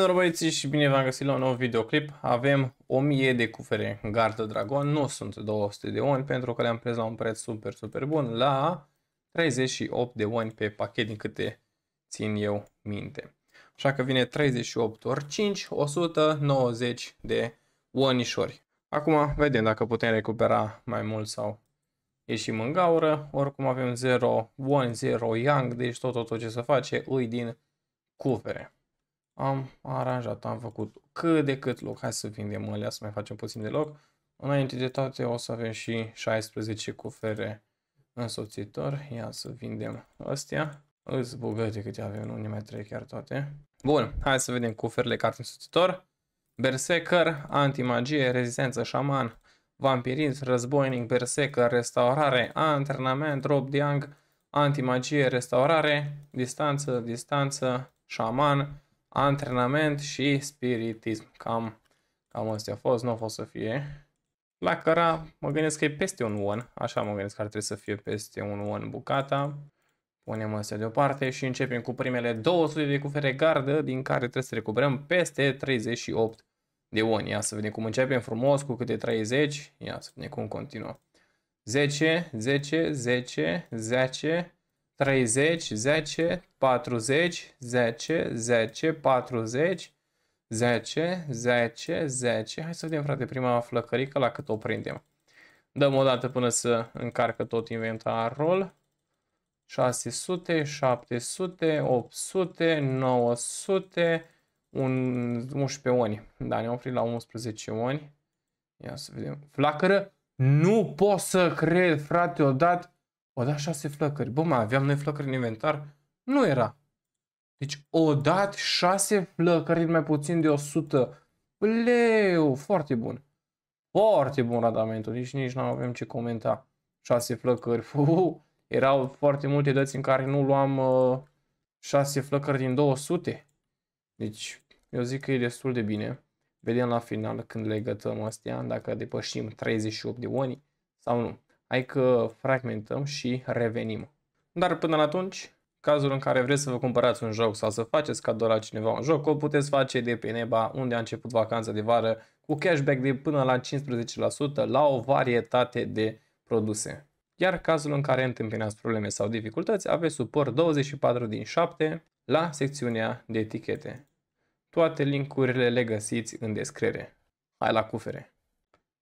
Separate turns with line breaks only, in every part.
Bună băieții și bine v-am găsit la un nou videoclip. Avem 1000 de cufere gardă Dragon, nu sunt 200 de oni pentru că le-am prins la un preț super super bun la 38 de oni pe pachet din câte țin eu minte. Așa că vine 38 ori 5, 190 de onișori. Acum vedem dacă putem recupera mai mult sau ieșim în gaură. Oricum avem 0 one, 0 yang, deci tot, tot, tot ce se face îi din cufere am aranjat, am făcut cât de cât loc. Hai să vindem alea, să mai facem puțin de loc. Înainte de toate o să avem și 16 cufere însoțitor. Ia să vindem astea. Îți bugăte câte avem, nu ne mai trec chiar toate. Bun, hai să vedem cuferele carte însoțitor. Berserker, antimagie, rezistență, șaman, vampirism, războinic, berserker, restaurare, antrenament, rob de ang, antimagie, restaurare, distanță, distanță, șaman, antrenament și spiritism. Cam, cam astea a fost, nu a fost să fie. La căra mă gândesc că e peste un one, așa mă gândesc că ar trebui să fie peste un one bucata. Punem astea deoparte și începem cu primele 200 de cufere gardă, din care trebuie să recuperăm peste 38 de oni. Ia să vedem cum începem frumos, cu câte 30, ia să vedem cum continuăm. 10, 10, 10, 10, 30, 10, 40, 10, 10, 40, 10, 10, 10. Hai să vedem, frate, prima flăcărică la cât o prindem. Dăm o dată până să încarcă tot inventarul. 600, 700, 800, 900, un, 11 oni. Da, ne-am oprit la 11 oni. Ia să vedem. Flacără? Nu pot să cred, frate, o dat o dat 6 flăcări. Bă, mai aveam noi flăcări în inventar? Nu era. Deci o dat 6 flăcări mai puțin de 100. Leu, foarte bun. Foarte bun radamentul, deci nici nu avem ce comenta. 6 flăcări. Uu, erau foarte multe dăți în care nu luam uh, 6 flăcări din 200. Deci eu zic că e destul de bine. Vedem la final când legătăm astea, dacă depășim 38 de oni sau nu hai că fragmentăm și revenim. Dar până atunci, cazul în care vreți să vă cumpărați un joc sau să faceți cadou la cineva un joc, o puteți face de pe Neba, unde a început vacanța de vară, cu cashback de până la 15% la o varietate de produse. Iar cazul în care întâmpinați probleme sau dificultăți, aveți suport 24 din 7 la secțiunea de etichete. Toate linkurile le găsiți în descriere. Hai la cufere!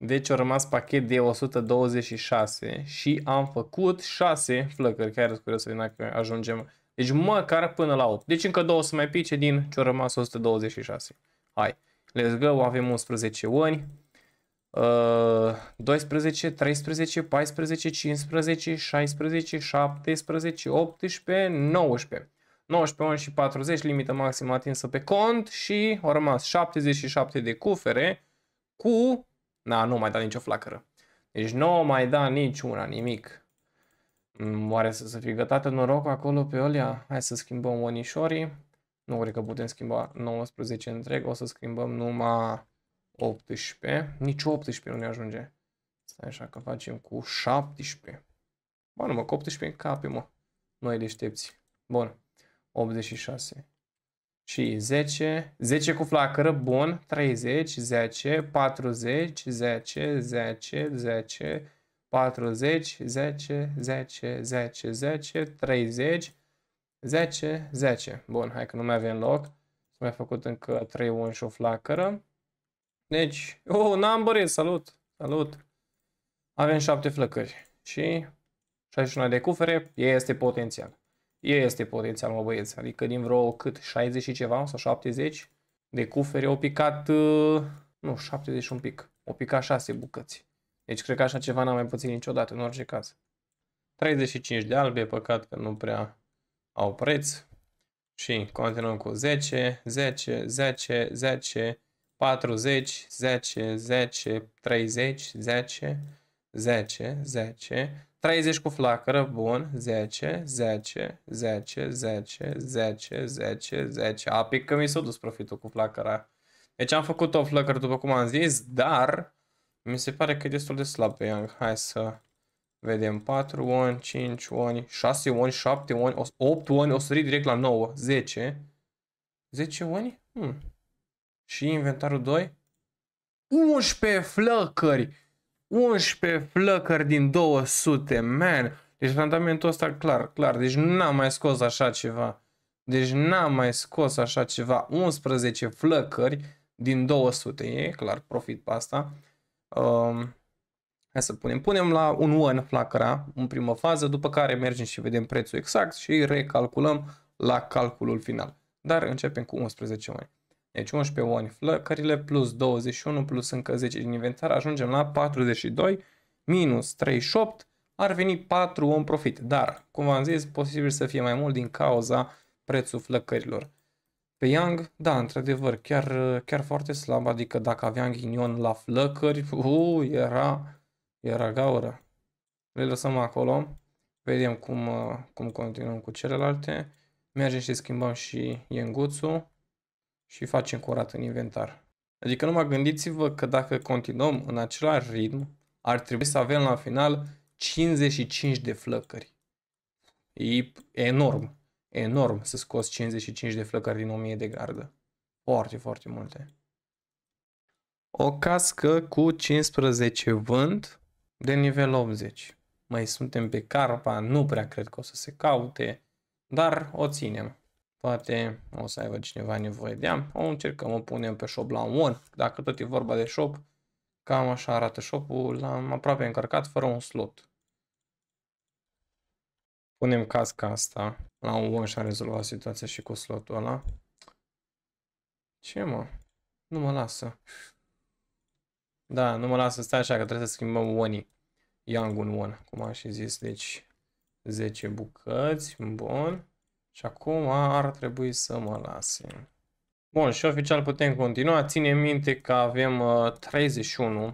Deci au rămas pachet de 126 și am făcut 6 flăcări, care sunt curios să vină că ajungem. Deci măcar până la 8. Deci încă două să mai pice din ce au rămas 126. Hai, let's go, avem 11 ani, Uh, 12, 13, 14, 15, 16, 17, 18, 19. 19 și 40, limită maximă atinsă pe cont și au rămas 77 de cufere cu Na, nu mai da nicio flacără. Deci nu mai da niciuna, nimic. Mm, oare să, se fi gătată noroc acolo pe Olia? Hai să schimbăm onișorii. Nu cred că putem schimba 19 întreg. O să schimbăm numai 18. Nici 18 nu ne ajunge. Stai așa că facem cu 17. Ba nu mă, cu 18 în cape, mă. Noi deștepți. Bun. 86 și 10, 10 cu flacără, bun, 30, 10, 40, 10, 10, 10, 40, 10, 10, 10, 10, 30, 10, 10. Bun, hai că nu mai avem loc. S-a mai făcut încă 3 1 și o flacără. Deci, oh, n-am bărit, salut, salut. Avem 7 flăcări și 61 de cufere, este potențial este potențial, mă băieți. Adică din vreo cât, 60 și ceva sau 70 de cufere, au picat, uh, nu, 70 și un pic, au picat 6 bucăți. Deci cred că așa ceva n-am mai puțin niciodată, în orice caz. 35 de albe, păcat că nu prea au preț. Și continuăm cu 10, 10, 10, 10, 40, 10, 10, 30, 10, 10, 10, 30 cu flacără, bun, 10, 10, 10, 10, 10, 10, 10. A, pic că mi s-a dus profitul cu flacăra. Deci am făcut o flacără, după cum am zis, dar mi se pare că e destul de slab pe Young. Hai să vedem. 4 1, 5 1, 6 1, 7 1, 8 1, o sărit direct la 9, 10. 10 1? Hmm. Și inventarul 2? 11 flăcări! 11 flăcări din 200, man. Deci randamentul ăsta, clar, clar. Deci n-am mai scos așa ceva. Deci n-am mai scos așa ceva. 11 flăcări din 200. E clar, profit pe asta. Um, hai să punem. Punem la un în flacăra în primă fază, după care mergem și vedem prețul exact și recalculăm la calculul final. Dar începem cu 11 mai. Deci 11 ori flăcările plus 21 plus încă 10 din inventar, ajungem la 42 minus 38, ar veni 4 om profit. Dar, cum v-am zis, posibil să fie mai mult din cauza prețul flăcărilor. Pe Yang, da, într-adevăr, chiar, chiar foarte slab, adică dacă aveam ghinion la flăcări, uu, era, era gaură. Le lăsăm acolo, vedem cum, cum continuăm cu celelalte. Mergem și schimbăm și Yengutsu și facem curat în inventar. Adică numai gândiți-vă că dacă continuăm în același ritm, ar trebui să avem la final 55 de flăcări. E enorm, enorm să scoți 55 de flăcări din 1000 de gardă. Foarte, foarte multe. O cască cu 15 vânt de nivel 80. Mai suntem pe carpa, nu prea cred că o să se caute, dar o ținem. Poate o să aibă cineva nevoie de ea. O încercăm, o punem pe shop la one. Dacă tot e vorba de shop, cam așa arată shop-ul. L-am aproape încărcat fără un slot. Punem casca asta la un one și a rezolvat situația și cu slotul ăla. Ce mă? Nu mă lasă. Da, nu mă lasă, stai așa că trebuie să schimbăm one Young un one, cum am și zis, deci 10 bucăți, bun. Și acum ar trebui să mă lase. Bun, și oficial putem continua. Ține minte că avem 31 uh,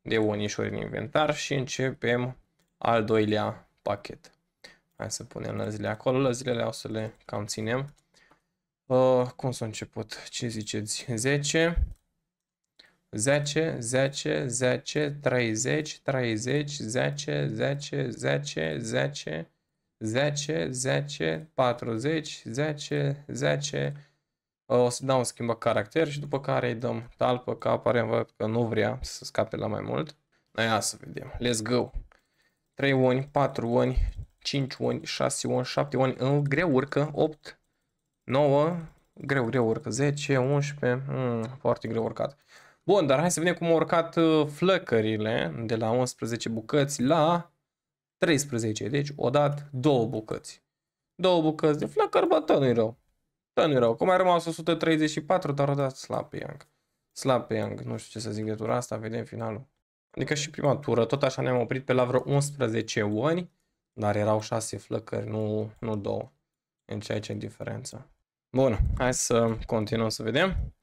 de unișuri în inventar și începem al doilea pachet. Hai să punem lăzile acolo. zilele, o să le cam ținem. Uh, cum s-a început? Ce ziceți? 10, 10, 10, 10, 30, 30, 10, 10, 10, 10, 10 10, 10, 40, 10, 10. O să dau un schimbă caracter și după care îi dăm talpă, că apare văd că nu vrea să scape la mai mult. Noi să vedem. Let's go. 3 uni, 4 uni, 5 uni, 6 uni, 7 uni. în Greu urcă. 8, 9, greu, greu urcă. 10, 11, mm, foarte greu urcat. Bun, dar hai să vedem cum au urcat ă, flăcările de la 11 bucăți la 13. Deci o dat două bucăți. Două bucăți de flăcăr, bă, tot nu-i rău. Tot nu-i rău. Cum a rămas 134, dar o dat slab pe Young. Slab pe Young. Nu știu ce să zic de tura asta, vedem finalul. Adică și prima tură, tot așa ne-am oprit pe la vreo 11 oni, dar erau 6 flăcări, nu, nu 2. În ceea ce diferență. Bun, hai să continuăm să vedem.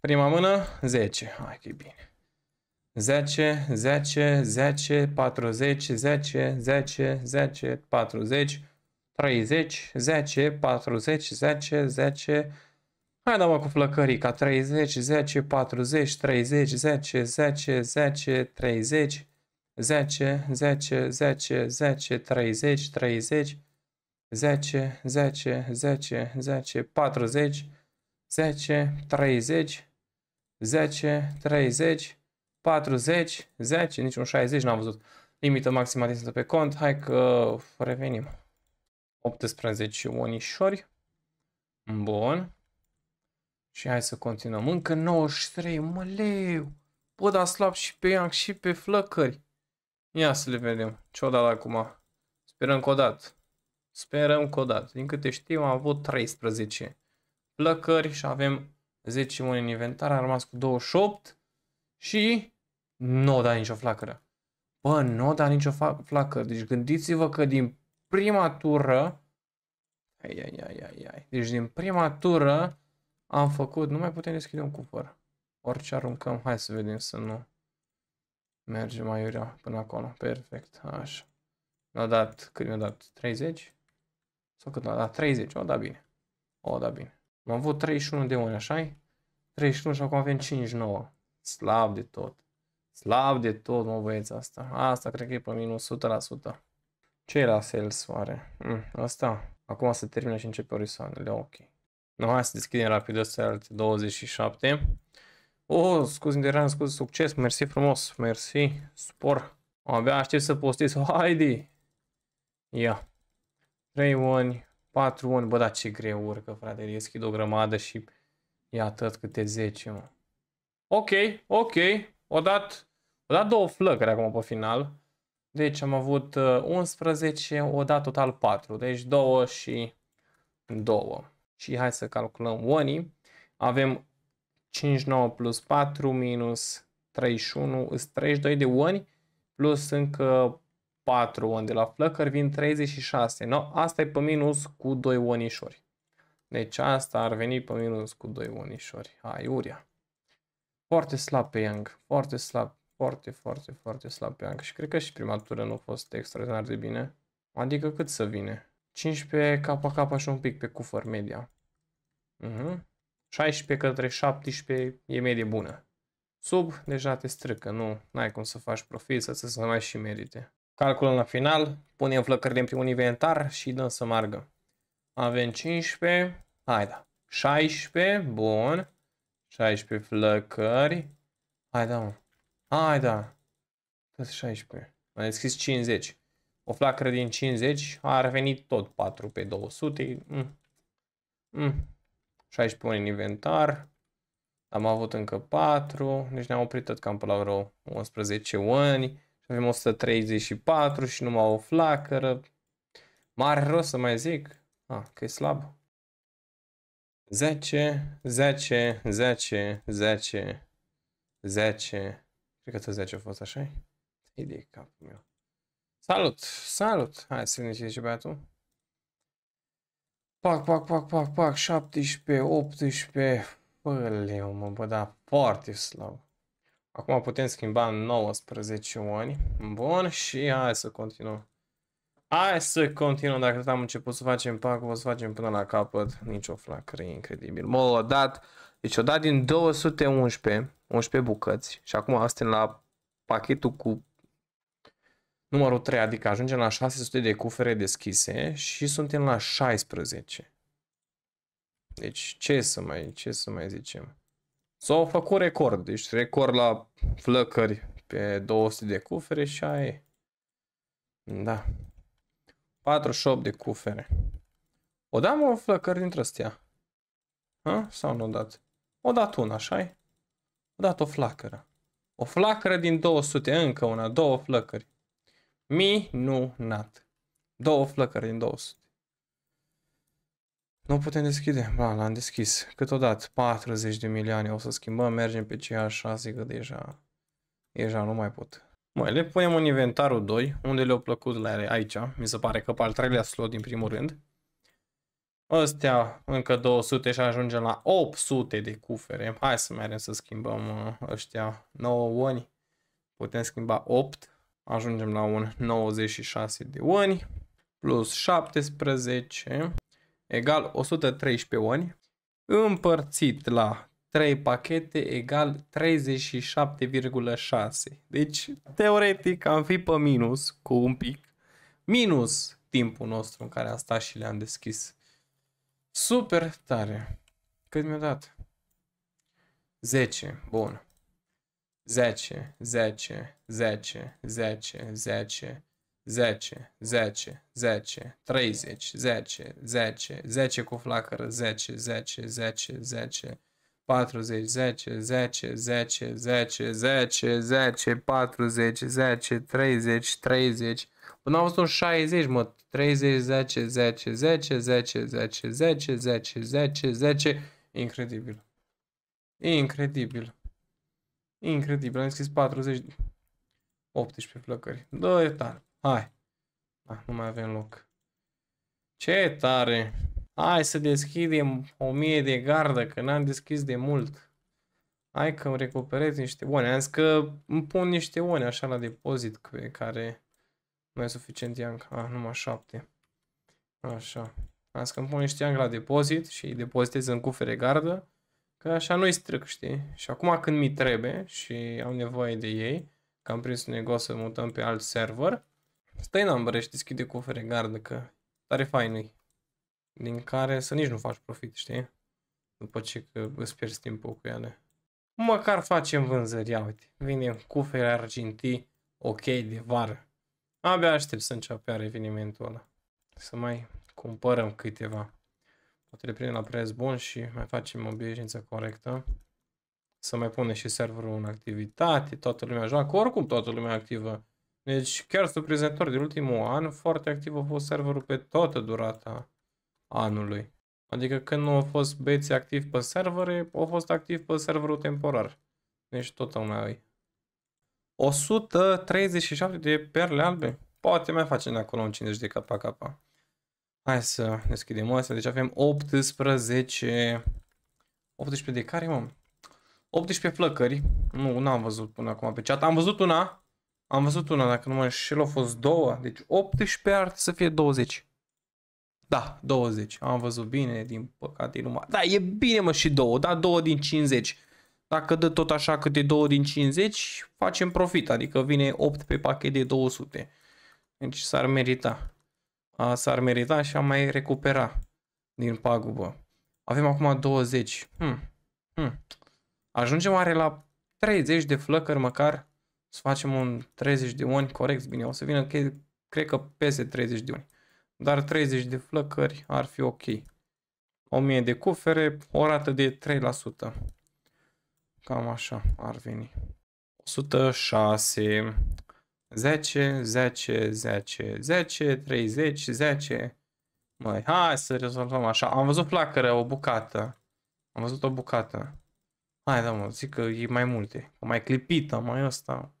Prima mână, 10. Hai că e bine. 10, 10, 10, 40, 10, 10, 10, 40, 30, 10, 40, 10, 10. Hai da mă cu flăcărica. 30, 10, 40, 30, 10, 10, 10, 30, 10, 10, 10, 10, 30, 30, 10, 10, 10, 10, 40, 10, 30, 10, 30, 40, 10, nici un 60 n-am văzut. Limită maximă atinsă pe cont. Hai că revenim. 18 unișori. Bun. Și hai să continuăm. Încă 93, mă leu. Bă, da slab și pe Yang și pe flăcări. Ia să le vedem. Ce-o dat acum? Sperăm că o dat. Sperăm că o dat. Din câte știu, am avut 13 flăcări și avem 10 uni în inventar. Am rămas cu 28 și nu o da nicio flacără. Bă, nu o da nicio flacără. Deci gândiți-vă că din prima tură, ai, ai, ai, ai, ai. deci din prima tură am făcut, nu mai putem deschide un cupăr. Orice aruncăm, hai să vedem să nu merge mai urea până acolo. Perfect, așa. Mi-a dat, cât mi-a dat? 30? Sau cât mi-a dat? 30, o da bine. O da bine. Am avut 31 de uni, așa -i? 31 și acum avem 59. Slab de tot. Slab de tot, mă, băieți, asta. Asta cred că e pe minus 100%. Ce era la sales oare? Mm, asta. Acum se termină și începe orisoanele, ok. No, hai să deschidem rapid astea 27. Oh, scuze, de rând, scuze, succes, mersi frumos, mersi, spor. Abia aștept să postez, haide! Ia. Yeah. 3 oni, 4 oni, bă, da, ce greu urcă, frate, deschid o grămadă și ia tot câte 10, mă. Ok, ok, o dat, o dat două flăcări acum pe final. Deci am avut 11, uh, o dat total 4. Deci 2 și 2. Și hai să calculăm oni. Avem 59 plus 4 minus 31, sunt 32 de oni plus încă 4 oni de la flăcări, vin 36. No, asta e pe minus cu 2 onișori. Deci asta ar veni pe minus cu 2 onișori. Aiurea. Foarte slab pe Young, foarte slab, foarte, foarte, foarte slab pe Young și cred că și prima tură nu a fost extraordinar de bine. Adică cât să vine? 15 capa capa și un pic pe cufăr media. Uh -huh. 16 către 17 e medie bună. Sub deja te strică, nu ai cum să faci profit, să se mai și merite. Calculăm la final, punem flăcările în primul inventar și dăm să margă. Avem 15, hai da, 16, bun, 16 flăcări. Hai da, mă. Hai da. Tot 16. Am deschis 50. O flacără din 50 a revenit tot 4 pe 200. Mm. Mm. 16 în inventar. Am avut încă 4, deci ne-am oprit tot cam pe la vreo 11 ani. Și avem 134 și numai o flacără. Mare rost să mai zic. Ah, că e slab. 10, 10, 10, 10, 10. Cred că tot 10 a fost, așa Ei de capul meu. Salut, salut! Hai să vedem ce zice băiatul. Pac, pac, pac, pac, pac, 17, 18. leu, mă, bă, da, foarte slab. Acum putem schimba 19 ani. Bun, și hai să continuăm. Hai să continuăm, dacă tot am început să facem pac, o să facem până la capăt. Nici o flacără, incredibil. Mă, o dat, deci o dat din 211, 11 bucăți și acum suntem la pachetul cu numărul 3, adică ajungem la 600 de cufere deschise și suntem la 16. Deci ce să mai, ce să mai zicem? S-au făcut record, deci record la flăcări pe 200 de cufere și aia e. Da. 48 de cufere. O dam o flăcări dintre astea? Ha? Sau nu o dat? O dat una, așa -i? O dat o flacără. O flacără din 200, încă una, două flăcări. Minunat. Două flăcări din 200. Nu putem deschide. Ba, l-am deschis. o dat? 40 de milioane o să schimbăm, mergem pe ch 6 că deja, deja nu mai pot. Mai le punem în inventarul 2, unde le-au plăcut la ele aici, mi se pare că pe al treilea slot din primul rând. Ăstea încă 200 și ajungem la 800 de cufere. Hai să mergem să schimbăm uh, ăștia 9 oni. Putem schimba 8, ajungem la un 96 de oni plus 17 egal 113 oni împărțit la 3 pachete egal 37,6. Deci, teoretic, am fi pe minus cu un pic. Minus timpul nostru în care am stat și le-am deschis. Super tare. Cât mi-a dat? 10. Bun. 10, 10, 10, 10, 10, 10, 10, 10, 30, 10, 10, 10 cu flacără, 10, 10, 10, 10, 10, 40, 10, 10, 10, 10, 10, 10, 40, 10, 30, 30. Până am văzut 60, mă. 30, 10, 10, 10, 10, 10, 10, 10, 10, 10. Incredibil. Incredibil. Incredibil. Am scris 40, 18 plăcări. Da, e tare. Hai. Ah, nu mai avem loc. Ce tare! Hai să deschidem o mie de gardă, că n-am deschis de mult. Hai că îmi recuperez niște one. Am zis că îmi pun niște one așa la depozit, pe care nu e suficient yang. Ah, numai șapte. Așa. Am zis că îmi pun niște iang la depozit și îi depozitez în cufere gardă, că așa nu-i strâc, știi? Și acum când mi trebuie și am nevoie de ei, că am prins un negoț să mutăm pe alt server, stai în și deschide cufere gardă, că tare fain e din care să nici nu faci profit, știi? După ce că îți pierzi timpul cu ele. Măcar facem vânzări, ia uite, vinem cu argintii, ok, de vară. Abia aștept să înceapă iar evenimentul ăla. Să mai cumpărăm câteva. Poate le prindem la preț bun și mai facem o corectă. Să mai pune și serverul în activitate, toată lumea joacă, oricum toată lumea activă. Deci chiar surprizător din ultimul an foarte activ a fost serverul pe toată durata anului. Adică când nu au fost beți activ pe servere, au fost activ pe serverul temporar. Deci tot mai e. 137 de perle albe. Poate mai facem acolo un 50 de capa. Hai să deschidem asta. Deci avem 18... 18 de care, mă? 18 flăcări. Nu, n-am văzut până acum pe chat. Am văzut una. Am văzut una, dacă nu mă înșel, au fost două. Deci 18 ar să fie 20. Da, 20. Am văzut bine, din păcate numai. Da, e bine mă și două, da, două din 50. Dacă dă tot așa câte două din 50, facem profit, adică vine 8 pe pachet de 200. Deci s-ar merita. S-ar merita și am mai recupera din pagubă. Avem acum 20. Hmm. Hmm. Ajungem oare la 30 de flăcări măcar? Să facem un 30 de oni corect, bine, o să vină, cred că peste 30 de oni dar 30 de flăcări ar fi ok. 1000 de cufere, o rată de 3%. Cam așa ar veni. 106, 10, 10, 10, 10, 30, 10. Mai, hai să rezolvăm așa. Am văzut flacără, o bucată. Am văzut o bucată. Hai, da, mă, zic că e mai multe. Mai clipită, mai asta.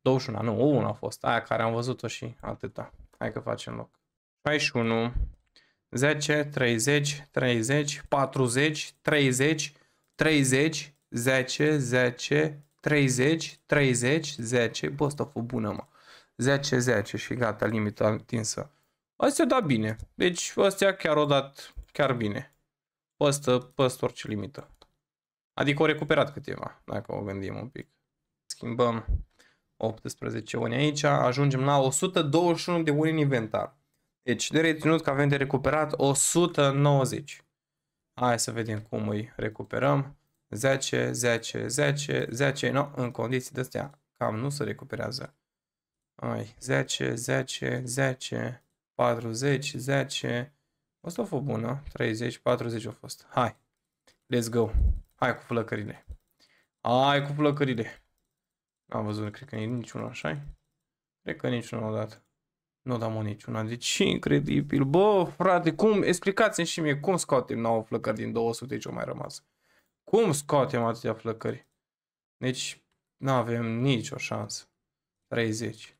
21, nu, una a fost. Aia care am văzut-o și atâta. Hai că facem loc. 61, 10, 30, 30, 40, 30, 30, 10, 10, 30, 30, 10. Bă, asta a fost bună, mă. 10, 10 și gata, limita atinsă. Asta a dat bine. Deci ăstea chiar o dat chiar bine. Păstă, păstă orice limită. Adică o recuperat câteva, dacă o gândim un pic. Schimbăm 18 uni aici, ajungem la 121 de uni în inventar. Deci de reținut că avem de recuperat 190. Hai să vedem cum îi recuperăm. 10, 10, 10, 10, no, în condiții de astea cam nu se recuperează. Ai, 10, 10, 10, 40, 10, asta a fost bună, 30, 40 a fost. Hai, let's go, hai cu flăcările, hai cu flăcările. Am văzut, cred că e niciuna, așa Cred că niciunul niciuna dat. Nu dam o niciuna. Deci incredibil. Bă, frate, cum? Explicați-mi și mie cum scoatem 9 flăcări din 200 ce au mai rămas. Cum scoatem atâtea flăcări? Deci, nu avem nicio șansă. 30.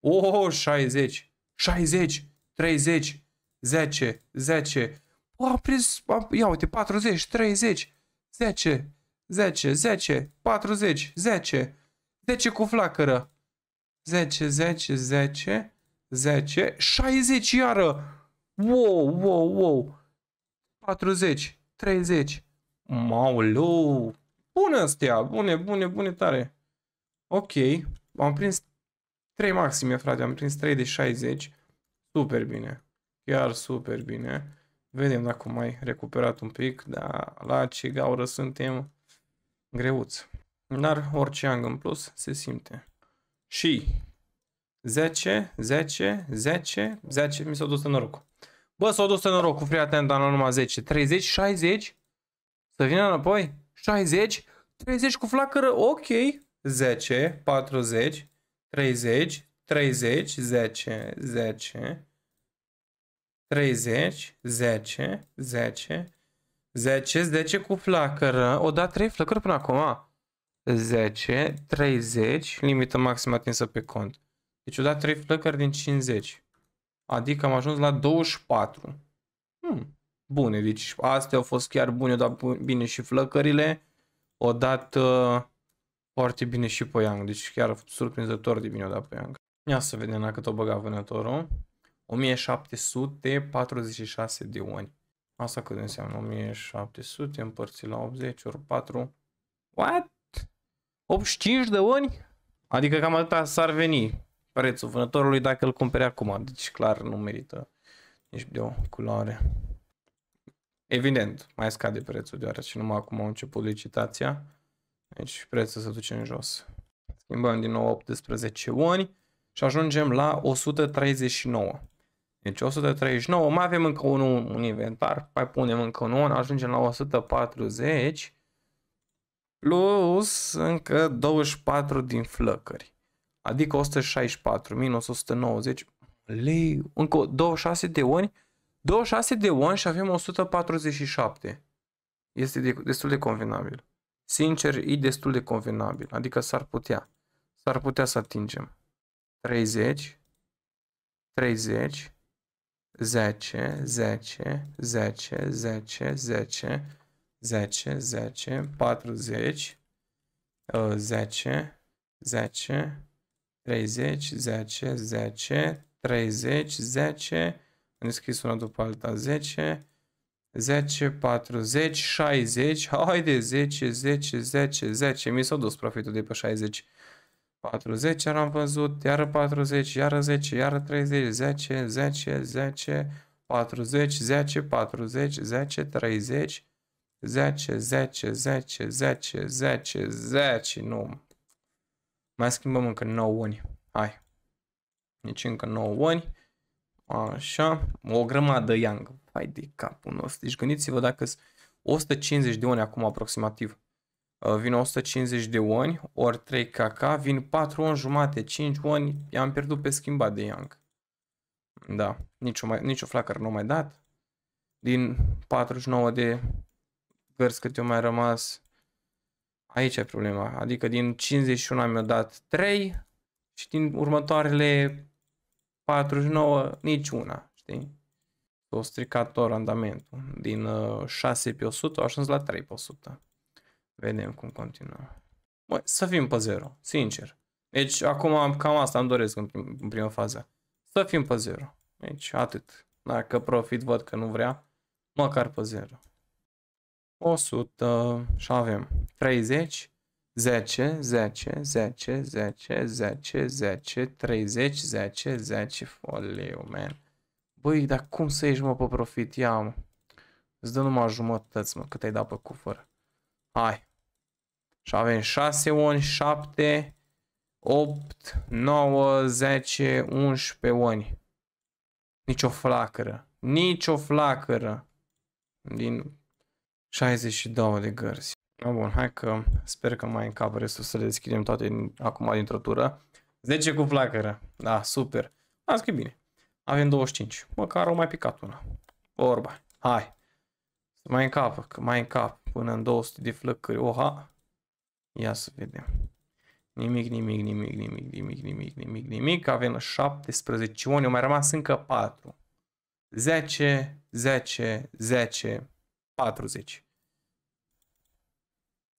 Oh, 60. 60. 30. 10. 10. O, am prins, am, ia uite, 40, 30, 10, 10, 10, 40, 10, 10, 10 cu flacără. 10, 10, 10, 10, 60 iară. Wow, wow, wow. 40, 30. Maulou. Bună astea, bune, bune, bune tare. Ok, am prins 3 maxime, frate, am prins 3 de 60. Super bine, chiar super bine. Vedem dacă mai recuperat un pic, dar la ce gaură suntem greuți. Dar orice ang în plus se simte. Și 10, 10, 10, 10, mi s-a dus în norocul. Bă, s-a dus în norocul, fii atent, dar nu numai 10. 30, 60, să vină înapoi, 60, 30 cu flacără, ok. 10, 40, 30, 30, 10, 10, 30, 10, 10, 10, 10 cu flacără. O dat 3 flacări până acum. A. 10, 30, limită maximă atinsă pe cont. Deci eu dat 3 flăcări din 50. Adică am ajuns la 24. Hmm. Bune, deci astea au fost chiar bune, dar bine și flăcările. O dat uh, foarte bine și pe Young, deci chiar a fost surprinzător de bine o dat pe Young. Ia să vedem dacă o băga vânătorul. 1746 de oni. Asta cât înseamnă? 1700 împărțit la 80 ori 4. What? 85 de ani? Adică cam atâta s-ar veni prețul vânătorului dacă îl cumpere acum. Deci clar nu merită nici de o culoare. Evident, mai scade prețul deoarece numai acum au început licitația. Deci prețul se duce în jos. Schimbăm din nou 18 ani și ajungem la 139. Deci 139, mai avem încă unul un inventar, mai punem încă unul, ajungem la 140 plus încă 24 din flăcări. Adică 164 minus 190 lei, încă 26 de oni, 26 de oni și avem 147. Este de, destul de convenabil. Sincer, e destul de convenabil, adică s-ar putea. S-ar putea să atingem. 30, 30, 10, 10, 10, 10, 10, 10, 10, 40, 10, 10, 30, 10, 10, 30, 10, am scris una după alta, 10, 10, 40, 60, haide 10, 10, 10, 10, mi s-a dus profitul de pe 60, 40 am văzut, iar 40, iar 10, iar 30, 10, 10, 10, 40, 10, 40, 10, 30, 10, 10, 10, 10, 10, 10, nu. Mai schimbăm încă 9 ani. Hai. Deci încă 9 ani. Așa. O grămadă young. Hai de capul nostru. Deci gândiți-vă dacă sunt 150 de ani acum aproximativ. Uh, vin 150 de ani, ori 3 kk, vin 4 ani jumate, 5 ani, i-am pierdut pe schimbat de young. Da, nici o, mai, nici o flacără nu mai dat. Din 49 de cărți cât eu mai rămas. Aici e problema. Adică din 51 mi-a dat 3 și din următoarele 49 niciuna, știi? S-a stricat tot randamentul. Din 6 uh, pe 100 a ajuns la 3 pe 100. Vedem cum continuă. Bă, să fim pe 0, sincer. Deci acum cam asta îmi doresc în, prim, în prima fază. Să fim pe 0. Deci atât. Dacă profit văd că nu vrea, măcar pe 0. 100 și avem 30, 10, 10, 10, 10, 10, 10, 30, 10, 10, foliu, man. Băi, dar cum să ieși, mă, pe profit? Ia, mă. Îți dă numai jumătăți, mă, cât ai dat pe cufăr. Hai. Și avem 6 1, 7, 8, 9, 10, 11 oni. Nici o flacără. Nici o flacără. Din 62 de gărzi. No, ah, bun, hai că sper că mai încap restul să le deschidem toate din, acum dintr-o tură. 10 cu flacără. Da, super. Las că bine. Avem 25. Măcar au mai picat una. Vorba. Hai. Să mai încap. că mai încap până în 200 de flăcări. Oha. Ia să vedem. Nimic, nimic, nimic, nimic, nimic, nimic, nimic, nimic. Avem 17 oni. Au mai rămas încă 4. 10, 10, 10, 40.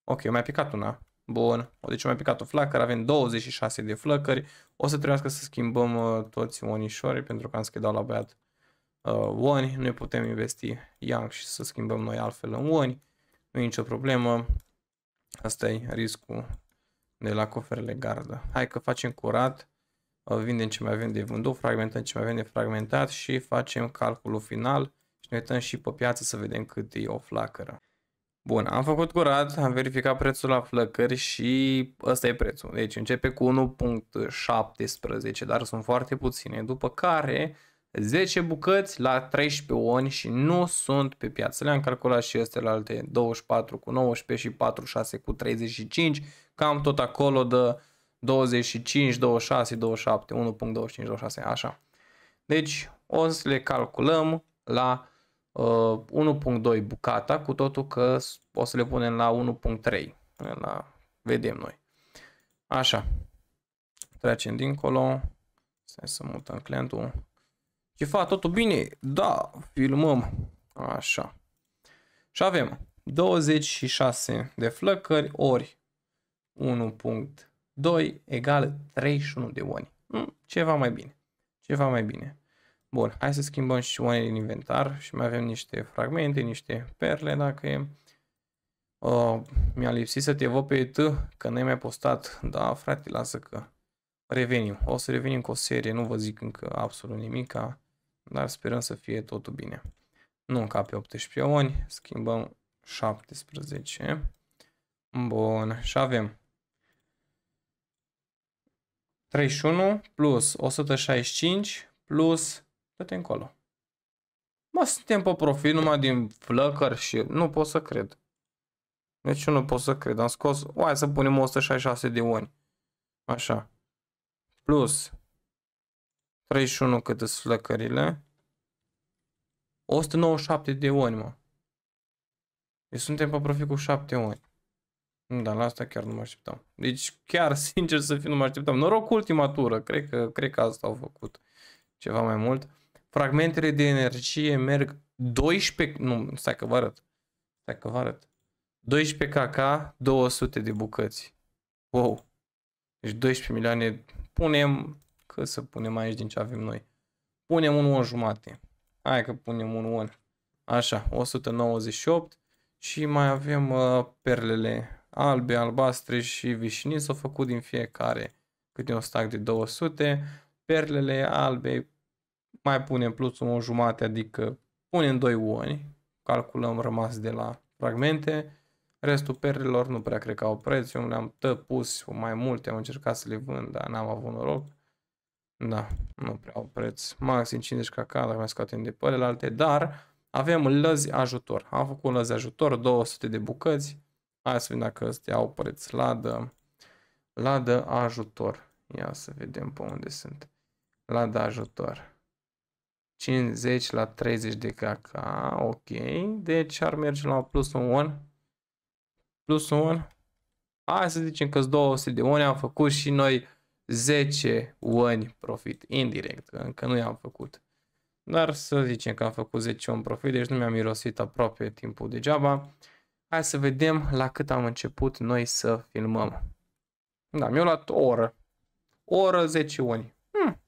Ok, mi-a picat una. Bun. Deci mi-a picat o flacără, avem 26 de flăcări. O să trebuiască să schimbăm uh, toți onișorii pentru că am schedat la băiat uh, oni. Noi putem investi Young și să schimbăm noi altfel în oni. Nu e nicio problemă. Asta e riscul de la coferele gardă. Hai că facem curat, uh, vindem ce mai avem de vândut, fragmentăm ce mai avem de fragmentat și facem calculul final ne uităm și pe piață să vedem cât e o flacără. Bun, am făcut curat, am verificat prețul la flăcări și ăsta e prețul. Deci începe cu 1.17, dar sunt foarte puține, după care 10 bucăți la 13 oni și nu sunt pe piață. Le-am calculat și astea la alte 24 cu 19 și 46 cu 35, cam tot acolo de 25, 26, 27, 1.25, 26, așa. Deci o să le calculăm la 1.2 uh, bucata, cu totul că o să le punem la 1.3. La... Vedem noi. Așa. Trecem dincolo. Stai să mutăm clientul. Ce fac? Totul bine? Da, filmăm. Așa. Și avem 26 de flăcări ori 1.2 egal 31 de oni. Hm, ceva mai bine. Ceva mai bine. Bun, hai să schimbăm și unele din inventar și mai avem niște fragmente, niște perle dacă e. Uh, mi-a lipsit să te văd pe T, că n-ai mai postat. Da, frate, lasă că revenim. O să revenim cu o serie, nu vă zic încă absolut nimica, dar sperăm să fie totul bine. Nu ca pe 18 oni, schimbăm 17. Bun, și avem 31 plus 165 plus Dă-te încolo. Mă, suntem pe profil numai din flăcăr și nu pot să cred. Deci eu nu pot să cred. Am scos, o, hai să punem 166 de oni. Așa. Plus 31 cât sunt flăcările. 197 de oni, mă. Deci suntem pe profil cu 7 oni. Da, la asta chiar nu mă așteptam. Deci chiar, sincer să fiu, nu mă așteptam. Noroc ultima tură. Cred că, cred că asta au făcut ceva mai mult. Fragmentele de energie merg 12... Nu, stai că vă arăt. Stai că vă arăt. 12 kk, 200 de bucăți. Wow. Deci 12 milioane. Punem... Că să punem aici din ce avem noi. Punem un on jumate. Hai că punem un on. Așa, 198. Și mai avem uh, perlele albe, albastre și vișinii. S-au făcut din fiecare câte un stack de 200. Perlele albe mai punem plus 1 jumate, adică punem 2 uoni, calculăm rămas de la fragmente, restul perilor nu prea cred că au preț, eu le-am tăpus mai multe, am încercat să le vând, dar n-am avut noroc. Da, nu prea au preț. Maxim 50 kk dacă mai scoatem de pe alte, dar avem lăzi ajutor. Am făcut lăzi ajutor, 200 de bucăți. Hai să vedem dacă astea au preț. Ladă, ladă ajutor. Ia să vedem pe unde sunt. Ladă ajutor. 50 la 30 de kk, ok, deci ar merge la plus un on, plus un, hai să zicem că 200 de oni, am făcut și noi 10 oni profit, indirect, încă nu i-am făcut. Dar să zicem că am făcut 10 un profit, deci nu mi-am mirosit aproape timpul degeaba. Hai să vedem la cât am început noi să filmăm. Da, mi-a luat o oră. O oră, 10 uni. Hmm.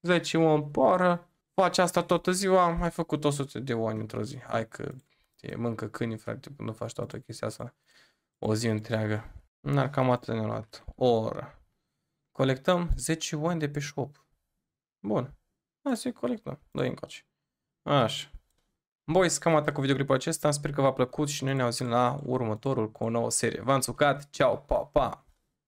10 uni pe oră faci asta toată ziua, Ai făcut 100 de oameni într-o zi. Hai că te mâncă câini, frate, nu faci toată chestia asta o zi întreagă. N-ar cam atât ne luat. O oră. Colectăm 10 oameni de pe shop. Bun. Hai să-i colectăm. Doi încoace. Așa. Boys, cam atât cu videoclipul acesta. Sper că v-a plăcut și noi ne auzim la următorul cu o nouă serie. V-am sucat. Ceau, pa, pa!